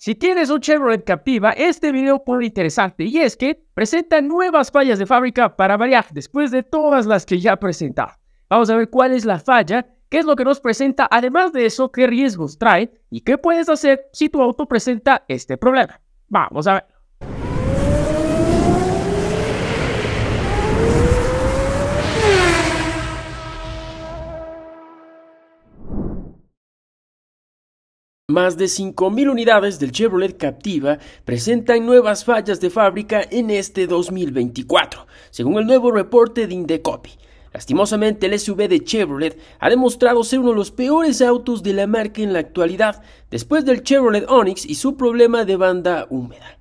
Si tienes un Chevrolet Captiva, este video puede interesante y es que presenta nuevas fallas de fábrica para variar después de todas las que ya presenta. Vamos a ver cuál es la falla, qué es lo que nos presenta, además de eso, qué riesgos trae y qué puedes hacer si tu auto presenta este problema. Vamos a ver. Más de 5.000 unidades del Chevrolet Captiva presentan nuevas fallas de fábrica en este 2024, según el nuevo reporte de Indecopy. Lastimosamente, el SUV de Chevrolet ha demostrado ser uno de los peores autos de la marca en la actualidad, después del Chevrolet Onix y su problema de banda húmeda.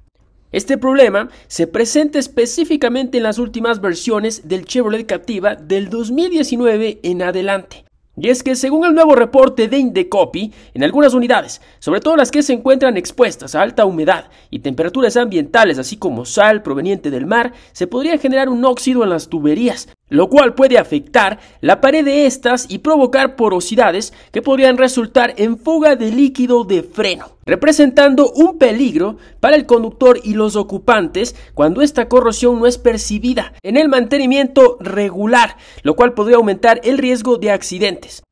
Este problema se presenta específicamente en las últimas versiones del Chevrolet Captiva del 2019 en adelante, y es que según el nuevo reporte de Indecopi, en algunas unidades, sobre todo las que se encuentran expuestas a alta humedad y temperaturas ambientales así como sal proveniente del mar, se podría generar un óxido en las tuberías, lo cual puede afectar la pared de estas y provocar porosidades que podrían resultar en fuga de líquido de freno, representando un peligro para el conductor y los ocupantes cuando esta corrosión no es percibida en el mantenimiento regular, lo cual podría aumentar el riesgo de accidentes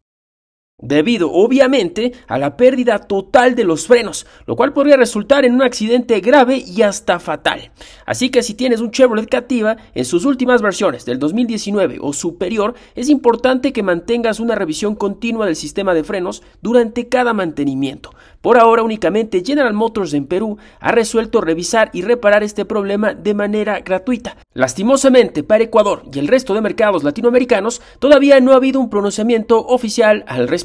debido obviamente a la pérdida total de los frenos, lo cual podría resultar en un accidente grave y hasta fatal. Así que si tienes un Chevrolet Cativa en sus últimas versiones del 2019 o superior, es importante que mantengas una revisión continua del sistema de frenos durante cada mantenimiento. Por ahora únicamente General Motors en Perú ha resuelto revisar y reparar este problema de manera gratuita. Lastimosamente para Ecuador y el resto de mercados latinoamericanos todavía no ha habido un pronunciamiento oficial al respecto.